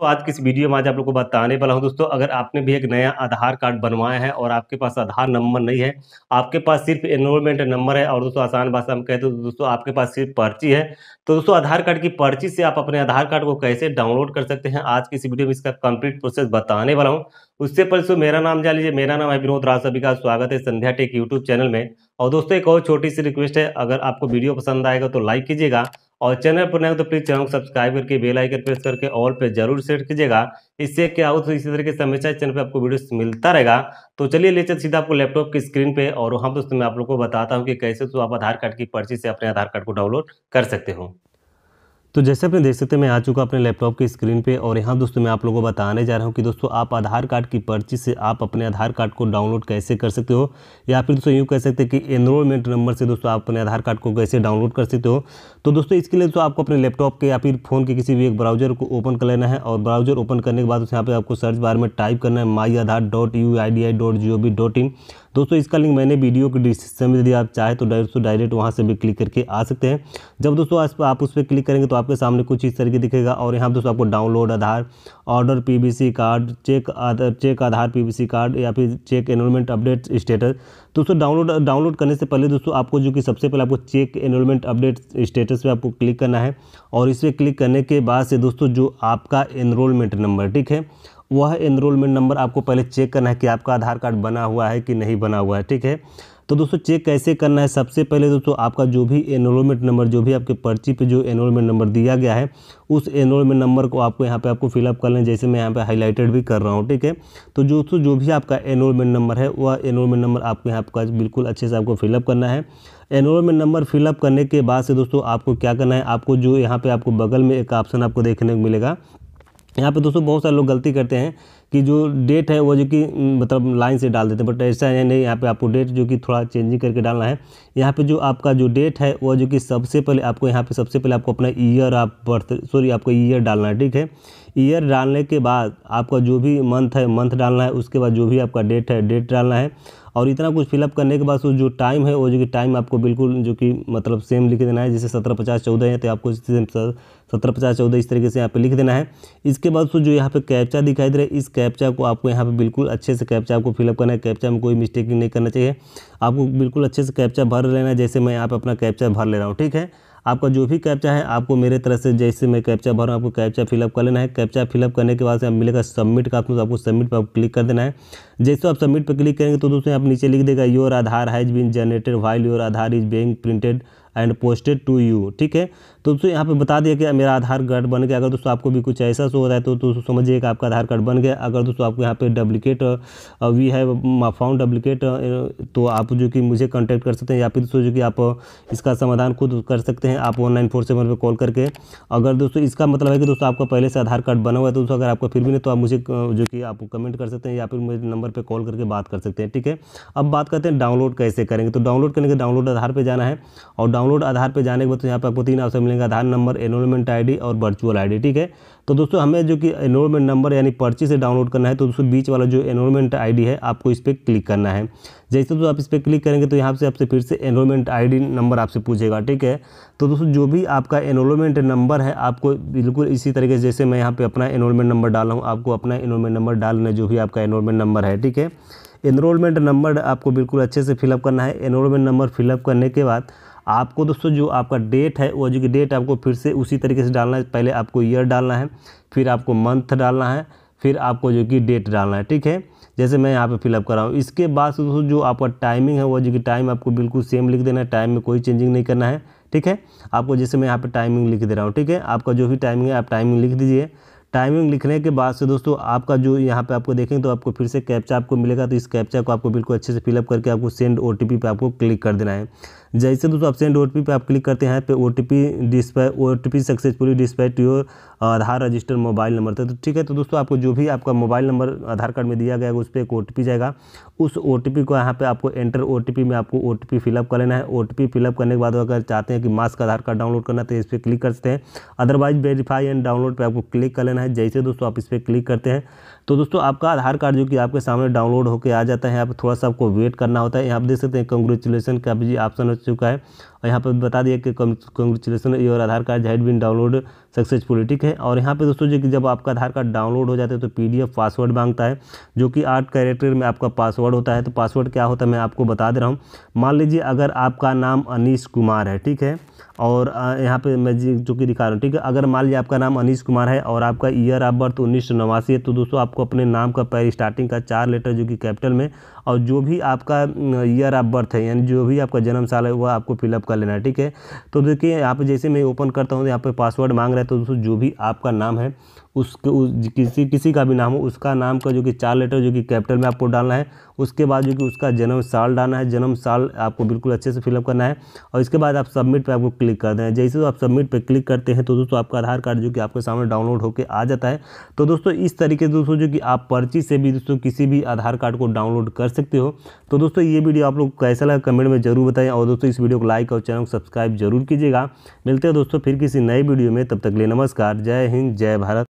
तो आज किस वीडियो में आज आप लोग को बताने वाला हूं दोस्तों अगर आपने भी एक नया आधार कार्ड बनवाया है और आपके पास आधार नंबर नहीं है आपके पास सिर्फ एनरोलमेंट नंबर है और दोस्तों आसान भाषा हम कहते हैं तो दोस्तों आपके पास सिर्फ पर्ची है तो दोस्तों आधार कार्ड की पर्ची से आप अपने आधार कार्ड को कैसे डाउनलोड कर सकते हैं आज की इस वीडियो में इसका कंप्लीट प्रोसेस बताने वाला हूँ उससे पहले मेरा नाम जान लीजिए मेरा नाम है विनोद राज सभी का स्वागत है संध्या टेक यूट्यूब चैनल में और दोस्तों एक और छोटी सी रिक्वेस्ट है अगर आपको वीडियो पसंद आएगा तो लाइक कीजिएगा और चैनल पर नए तो प्लीज़ चैनल को सब्सक्राइब करके बेल आइकन प्रेस करके ऑल पे जरूर सेट कीजिएगा इससे क्या हो तो इसी तरह से हमेशा चैनल पे आपको वीडियो मिलता रहेगा तो चलिए ले चल सीधा आपको लैपटॉप की स्क्रीन पे और वहाँ दोस्तों मैं आप लोग को बताता हूँ कि कैसे तो आप आधार कार्ड की पर्ची से अपने आधार कार्ड को डाउनलोड कर सकते हो तो जैसे अपने देख सकते हैं मैं आ चुका अपने लैपटॉप की स्क्रीन पे और यहाँ दोस्तों मैं आप लोगों को बताने जा रहा हूँ कि दोस्तों आप आधार कार्ड की पर्ची से आप अपने आधार कार्ड को डाउनलोड कैसे कर सकते हो या फिर दोस्तों यूँ कह सकते हैं कि एनरोलमेंट नंबर से दोस्तों आप अपने आधार कार्ड को कैसे डाउनलोड कर सकते हो तो दोस्तों इसके लिए तो आपको अपने लैपटॉप के या फिर फोन के किसी भी एक ब्राउजर को ओपन कर लेना है और ब्राउजर ओपन करने के बाद यहाँ पर आपको सर्च बार में टाइप करना है my Aadhaar dot U I D I dot G O V dot in दोस्तों इसका लिंक मैंने वीडियो के डिस्क्रिप्शन में यदि आप चाहे तो दोस्तों डायरेक्ट वहाँ से भी क्लिक करके आ सकते हैं जब दोस्तों आप उस पर क्लिक करेंगे तो आपके सामने कुछ इस तरीके दिखेगा और यहाँ दोस्तों आपको download Aadhaar order P card check Aadhaar check Aadhaar P card या फिर चेक एनरोलमेंट अपडेट स्टेटस दोस्तों डाउनलोड डाउनलोड करने से पहले दोस्तों आपको जो कि सबसे पहले आपको चेक एनरोलमेंट अपडेट स्टेटस पर आपको क्लिक करना है और इस पर क्लिक करने के बाद से दोस्तों जो आपका एनरोलमेंट नंबर ठीक है वह एनरोलमेंट नंबर आपको पहले चेक करना है कि आपका आधार कार्ड बना हुआ है कि नहीं बना हुआ है ठीक है तो दोस्तों चेक कैसे करना है सबसे पहले दोस्तों आपका जो भी एनरोलमेंट नंबर जो भी आपके पर्ची पे जो एनरोलमेंट नंबर दिया गया है उस एनरोलमेंट नंबर को आपको यहाँ पे आपको फिलअप कर लें जैसे मैं यहाँ पे हाईलाइटेड भी कर रहा हूँ ठीक है तो दोस्तों जो भी आपका एनरोलमेंट नंबर है वह एनरोलमेंट नंबर आपको यहाँ पर बिल्कुल अच्छे से आपको फिलअप करना है एनरोलमेंट नंबर फिलअप करने के बाद से दोस्तों आपको क्या करना है आपको जो यहाँ पर आपको बगल में एक ऑप्शन आपको देखने को मिलेगा यहाँ पे दोस्तों बहुत सारे लोग गलती करते हैं कि जो डेट है वो जो कि मतलब लाइन से डाल देते हैं बट ऐसा है नहीं यहाँ पे आपको डेट जो कि थोड़ा चेंजिंग करके डालना है यहाँ पे जो आपका जो डेट है वो जो कि सबसे पहले आपको यहाँ पे सबसे पहले आपको अपना ईयर आप बर्थ सॉरी आपको ईयर डालना है ठीक है ईयर डालने के बाद आपका जो भी मंथ है मंथ डालना है उसके बाद जो भी आपका डेट है डेट डालना है और इतना कुछ फिलअप करने के बाद जो टाइम है वो जो कि टाइम आपको बिल्कुल जो कि मतलब सेम लिख देना है जैसे सत्रह पचास चौदह है तो आपको सत्रह पचास चौदह इस तरीके से यहाँ पे लिख देना है इसके बाद जो यहाँ पे कैप्चा दिखाई दे रहा है इस कैप कैप्चा को आपको यहाँ पे बिल्कुल अच्छे से कैप्चा आपको फिलअप करना है कैप्चा में कोई मिस्टेक नहीं करना चाहिए आपको बिल्कुल अच्छे से कैप्चा भर लेना है जैसे मैं यहाँ पर अपना कैप्चा भर ले रहा हूँ ठीक है आपका जो भी कैप्चा है आपको मेरे तरह से जैसे मैं कैप्चा भर हूँ आपको कैप्चा फिलअप कर लेना है कैप्चा फिलअप करने के बाद से आप मिलेगा सबमिट का आपको सबमिट पर क्लिक कर देना है जैसे आप सबमिट पर क्लिक करेंगे तो दोस्तों आप नीचे लिख देगा your Aadhaar has been generated while your Aadhaar is being printed and posted to you ठीक है तो दोस्तों यहाँ पे बता दिया कि मेरा आधार कार्ड बन गया अगर दोस्तों आपको भी कुछ ऐसा सो हो रहा है तो दोस्तों समझिए कि आपका आधार कार्ड बन गया अगर दोस्तों आपको यहाँ पे डुप्लीकेट वी है फाउंड डुप्लीकेट तो आप जो कि मुझे कॉन्टैक्ट कर सकते हैं या फिर दोस्तों जो कि आप इसका समाधान खुद कर सकते हैं आप one nine four seven call करके अगर दोस्तों इसका मतलब है कि दोस्तों आपका पहले से आधार कार्ड बना हुआ है तो दोस्तों अगर आपको फिर भी नहीं तो आप मुझे जो कि आप कमेंट कर सकते हैं या फिर मुझे नंबर पर कॉल करके बात कर सकते हैं ठीक है अब बात करते हैं डाउनलोड कैसे करेंगे तो डाउनलोड करेंगे डाउनलोड आधार पर जाना है और डाउन डाउनलोड आधार पे जाने के बाद तो यहाँ पर आपको तीन ऑप्शन मिलेंगे आधार नंबर एनरोलमेंट आईडी और वर्चुअल आईडी ठीक है तो दोस्तों हमें जो कि एनरोलमेंट नंबर यानी पर्ची से डाउनलोड करना है तो दोस्तों बीच वाला जो एनरोलमेंट आई है आपको इस पर क्लिक करना है जैसे तो आप इस पर क्लिक करेंगे तो यहाँ से आपसे फिर से एनरोलमेंट आई नंबर आपसे पूछेगा ठीक है तो दोस्तों जो भी आपका एनरोलमेंट नंबर है आपको बिल्कुल इसी तरीके से जैसे मैं यहाँ पर अपना एनरोलमेंट नंबर डाला हूँ आपको अपना एनरोलमेंट नंबर डालना जो भी आपका एनरोलमेंट नंबर है ठीक है एनरोलमेंट नंबर आपको बिल्कुल अच्छे से फिलअप करना है एनरोलमेंट नंबर फिलअप करने के बाद आपको दोस्तों जो आपका डेट है वो जो कि डेट आपको फिर से उसी तरीके से डालना है पहले आपको ईयर डालना है फिर आपको मंथ डालना है फिर आपको जो कि डेट डालना है ठीक है जैसे मैं यहाँ पे फिलअप कर रहा हूँ इसके बाद दोस्तों जो आपका टाइमिंग है वो जो कि टाइम आपको बिल्कुल सेम लिख देना है टाइम में कोई चेंजिंग नहीं करना है ठीक है आपको जैसे मैं यहाँ पे टाइमिंग लिख दे रहा हूँ ठीक है आपका जो भी टाइमिंग है आप टाइमिंग लिख दीजिए टाइमिंग लिखने के बाद से दोस्तों आपका जो यहाँ पे आपको देखेंगे तो आपको फिर से कैप्चा आपको मिलेगा तो इस कैप्चा को आपको बिल्कुल अच्छे से फिलअप करके आपको सेंड ओ टी पे आपको क्लिक कर देना है जैसे दोस्तों आप सेंड ओ पे आप क्लिक करते हैं पे O T P dispatch O T P successfully dispatch to your Aadhaar register mobile number तो ठीक है तो दोस्तों आपको जो भी आपका मोबाइल नंबर आधार कार्ड में दिया गया है उस पर एक ओ जाएगा उस ओ को यहाँ पे आपको एंटर ओ में आपको ओ टी फिलअप कर लेना है ओ टी फिलअप करने के बाद अगर चाहते हैं कि मास्क आधार कार्ड डाउनलोड करना तो इस पर क्लिक कर सकते हैं अदरवाइज वेरीफाई एंड डाउनलोड पर आपको क्लिक कर लेना है है जैसे दोस्तों आप इस पर क्लिक करते हैं तो दोस्तों आपका आधार कार्ड जो कि आपके सामने डाउनलोड होकर आ जाता है यहाँ पर थोड़ा सा आपको वेट करना होता है यहाँ पर देख सकते हैं कंग्रेचुलेसन का भी ऑप्शन हो चुका है और यहाँ पर बता दिया कि congratulations your Aadhaar card had been download successful ठीक है और यहाँ पे दोस्तों जो कि जब आपका आधार कार्ड डाउनलोड हो जाता है तो पीडीएफ पासवर्ड मांगता है जो कि आठ कैरेक्टर में आपका पासवर्ड होता है तो पासवर्ड क्या होता है मैं आपको बता दे रहा हूँ मान लीजिए अगर आपका नाम अनिश कुमार है ठीक है और यहाँ पे मैं जो कि दिखा रहा हूँ ठीक है अगर मान लीजिए आपका नाम अनीश कुमार है और आपका ईयर ऑफ बर्थ उन्नीस है तो दोस्तों आप आपको अपने नाम का पैर स्टार्टिंग का चार लेटर जो कि कैपिटल में और जो भी आपका ईयर ऑफ बर्थ है यानी जो भी आपका जन्म साल है वह आपको फिलअप कर लेना है ठीक है तो देखिए यहाँ पर जैसे मैं ओपन करता हूँ यहाँ पर पासवर्ड मांग रहा है तो दोस्तों जो भी आपका नाम है उसके उस, किसी किसी का भी नाम हो उसका नाम का जो कि चार लेटर जो कि कैपिटल में आपको डालना है उसके बाद जो कि उसका जन्म साल डालना है जन्म साल आपको बिल्कुल अच्छे से फिलअप करना है और इसके बाद आप सबमिट पे आपको क्लिक कर देना है जैसे आप सबमिट पे क्लिक करते हैं तो दोस्तों आपका आधार कार्ड जो कि आपके सामने डाउनलोड होकर आ जाता है तो दोस्तों इस तरीके से दोस्तों जो कि आप पर्ची से भी दोस्तों किसी भी आधार कार्ड को डाउनलोड कर सकते हो तो दोस्तों ये वीडियो आप लोग कैसा लगा कमेंट में जरूर बताएं और दोस्तों इस वीडियो को लाइक और चैनल को सब्सक्राइब जरूर कीजिएगा मिलते हैं दोस्तों फिर किसी नए वीडियो में तब तक ले नमस्कार जय हिंद जय भारत